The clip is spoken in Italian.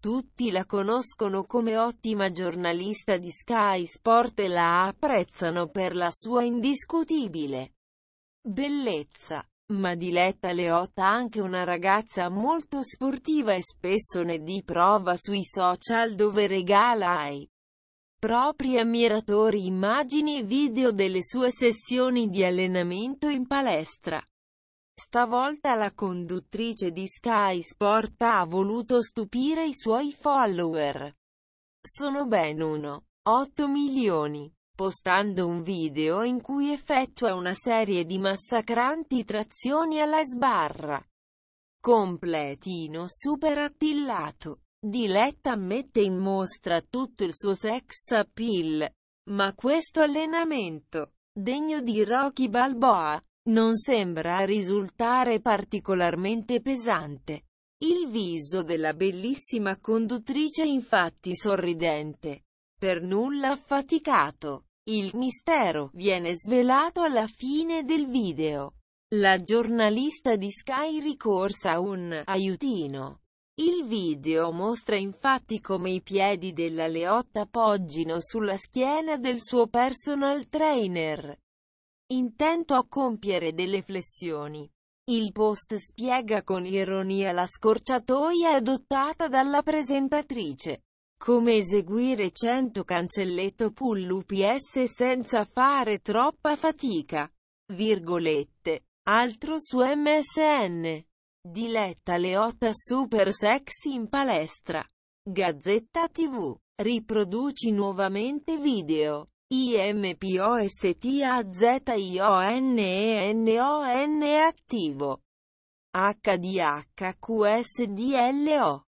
Tutti la conoscono come ottima giornalista di Sky Sport e la apprezzano per la sua indiscutibile bellezza. Ma Diletta Leotta anche una ragazza molto sportiva e spesso ne di prova sui social dove regala ai propri ammiratori immagini e video delle sue sessioni di allenamento in palestra. Stavolta la conduttrice di Sky Sport ha voluto stupire i suoi follower. Sono ben 1,8 milioni, postando un video in cui effettua una serie di massacranti trazioni alla sbarra. Completino super attillato. Diletta mette in mostra tutto il suo sex appeal, ma questo allenamento, degno di Rocky Balboa, non sembra risultare particolarmente pesante. Il viso della bellissima conduttrice infatti sorridente, per nulla affaticato. Il mistero viene svelato alla fine del video. La giornalista di Sky ricorsa a un aiutino. Il video mostra infatti come i piedi della leotta poggino sulla schiena del suo personal trainer intento a compiere delle flessioni. Il post spiega con ironia la scorciatoia adottata dalla presentatrice. Come eseguire 100 cancelletto pull UPS senza fare troppa fatica. Virgolette. Altro su MSN. Diletta Leotta super sexy in palestra. Gazzetta TV. Riproduci nuovamente video. IMPOSTAZIONENON attivo. HDHQSDLO